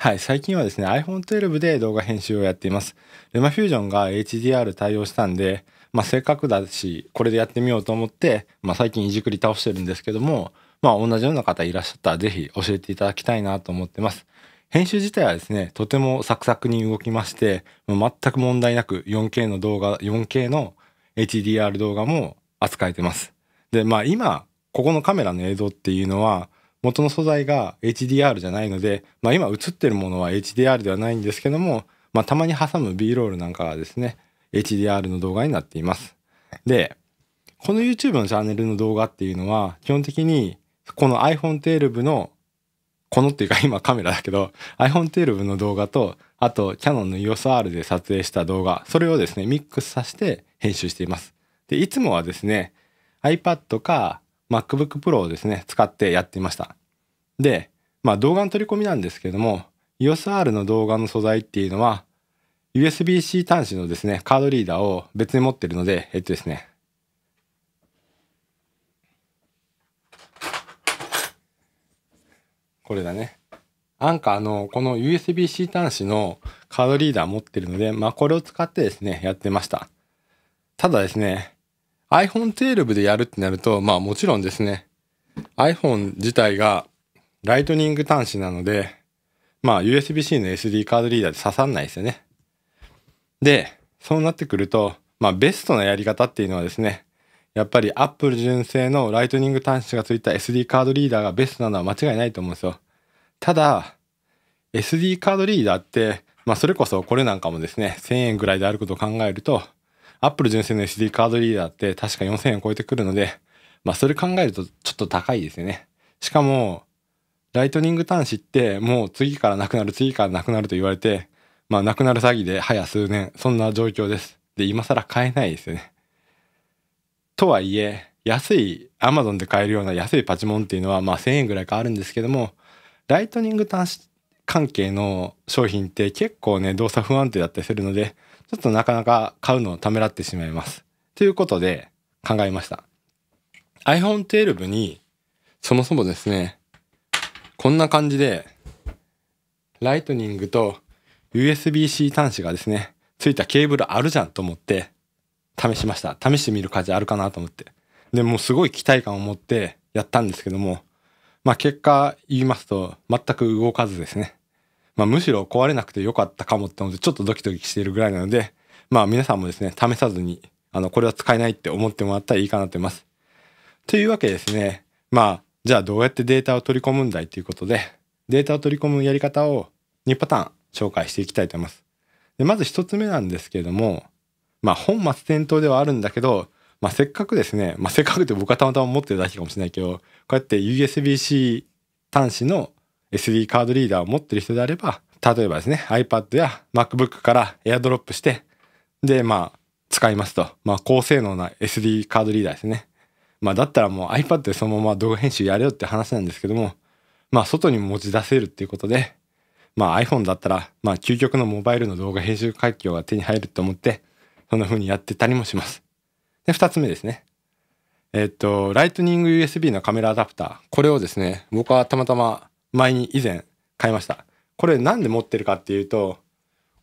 はい、最近はですね、iPhone12 で動画編集をやっています。レマフュージョンが HDR 対応したんで、まあ、かくだし、これでやってみようと思って、まあ、最近いじくり倒してるんですけども、まあ、同じような方いらっしゃったら、ぜひ教えていただきたいなと思ってます。編集自体はですね、とてもサクサクに動きまして、全く問題なく 4K の動画、4K の HDR 動画も扱えてます。で、まあ今、ここのカメラの映像っていうのは、元の素材が HDR じゃないので、まあ、今映ってるものは HDR ではないんですけども、まあ、たまに挟む B ロールなんかがですね HDR の動画になっていますでこの YouTube のチャンネルの動画っていうのは基本的にこの iPhone12 のこのっていうか今カメラだけど iPhone12 の動画とあとキヤノンの EOSR で撮影した動画それをですねミックスさせて編集していますでいつもはですね iPad か MacBook Pro をですね、使ってやっていました。で、まあ動画の取り込みなんですけれども、EOSR の動画の素材っていうのは、USB-C 端子のですね、カードリーダーを別に持ってるので、えっとですね、これだね。アンカーのこの USB-C 端子のカードリーダー持ってるので、まあこれを使ってですね、やってました。ただですね、iPhone12 でやるってなると、まあもちろんですね、iPhone 自体がライトニング端子なので、まあ USB-C の SD カードリーダーで刺さんないですよね。で、そうなってくると、まあベストなやり方っていうのはですね、やっぱり Apple 純正のライトニング端子が付いた SD カードリーダーがベストなのは間違いないと思うんですよ。ただ、SD カードリーダーって、まあそれこそこれなんかもですね、1000円ぐらいであることを考えると、Apple 純正の SD カードリーダーって確か4000円超えてくるので、まあそれ考えるとちょっと高いですよね。しかも、ライトニング端子ってもう次からなくなる次からなくなると言われて、まあなくなる詐欺で早数年、そんな状況です。で、今更買えないですよね。とはいえ、安い Amazon で買えるような安いパチモンっていうのはまあ1000円ぐらいかあるんですけども、ライトニング端子関係の商品って結構ね、動作不安定だったりするので、ちょっとなかなか買うのをためらってしまいます。ということで考えました。iPhone 12に、そもそもですね、こんな感じで、ライトニングと USB-C 端子がですね、ついたケーブルあるじゃんと思って、試しました。試してみる価値あるかなと思って。で、もうすごい期待感を持ってやったんですけども、まあ結果言いますと、全く動かずですね。まあ、むしろ壊れなくてよかったかもって思ってちょっとドキドキしているぐらいなので、まあ皆さんもですね、試さずに、あの、これは使えないって思ってもらったらいいかなと思います。というわけですね、まあ、じゃあどうやってデータを取り込むんだいということで、データを取り込むやり方を2パターン紹介していきたいと思います。でまず1つ目なんですけれども、まあ本末転倒ではあるんだけど、まあ、せっかくですね、まあ、せっかくって僕はたまたま持ってるだけかもしれないけど、こうやって USB-C 端子の SD カードリーダーを持ってる人であれば、例えばですね、iPad や MacBook から AirDrop して、で、まあ、使いますと。まあ、高性能な SD カードリーダーですね。まあ、だったらもう iPad でそのまま動画編集やれよって話なんですけども、まあ、外に持ち出せるっていうことで、まあ、iPhone だったら、まあ、究極のモバイルの動画編集環境が手に入ると思って、そんな風にやってたりもします。で、二つ目ですね。えっと、ライトニング USB のカメラアダプター。これをですね、僕はたまたま前に以前買いました。これなんで持ってるかっていうと、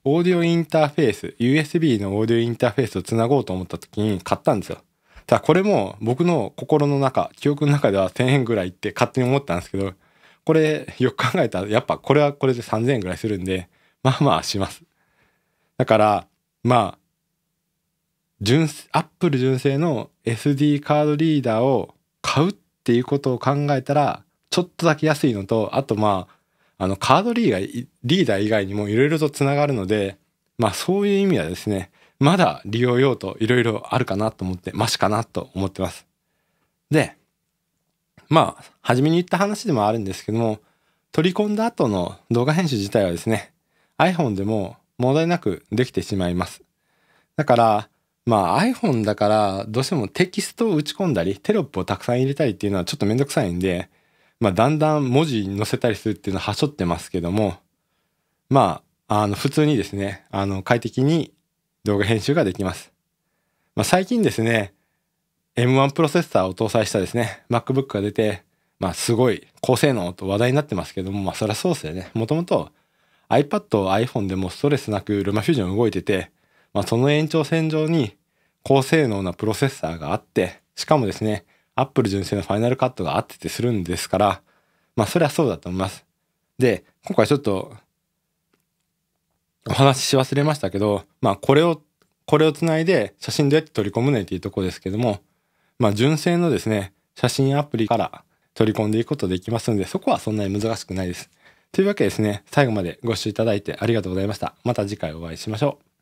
オーディオインターフェース、USB のオーディオインターフェースをつなごうと思った時に買ったんですよ。ただこれも僕の心の中、記憶の中では1000円ぐらいって勝手に思ったんですけど、これよく考えたらやっぱこれはこれで3000円ぐらいするんで、まあまあします。だから、まあ、純、アップル純正の SD カードリーダーを買うっていうことを考えたら、ちょっとだけ安いのと、あとまあ、あの、カードリーダーリーダー以外にもいろいろとつながるので、まあそういう意味はですね、まだ利用用途いろいろあるかなと思って、マシかなと思ってます。で、まあ、初めに言った話でもあるんですけども、取り込んだ後の動画編集自体はですね、iPhone でも問題なくできてしまいます。だから、まあ iPhone だからどうしてもテキストを打ち込んだり、テロップをたくさん入れたりっていうのはちょっとめんどくさいんで、まあ、だんだん文字に載せたりするっていうのははしょってますけども、まあ、あの、普通にですね、あの、快適に動画編集ができます。まあ、最近ですね、M1 プロセッサーを搭載したですね、MacBook が出て、まあ、すごい高性能と話題になってますけども、まあ、そりゃそうですよね。もともと iPad、iPhone でもストレスなく LumaFusion 動いてて、まあ、その延長線上に高性能なプロセッサーがあって、しかもですね、アップル純正のファイナルカットが合っててするんですから、まあそりゃそうだと思います。で、今回ちょっとお話しし忘れましたけど、まあこれを、これをつないで写真どうやって取り込むねっていうとこですけども、まあ純正のですね、写真アプリから取り込んでいくことできますので、そこはそんなに難しくないです。というわけですね、最後までご視聴いただいてありがとうございました。また次回お会いしましょう。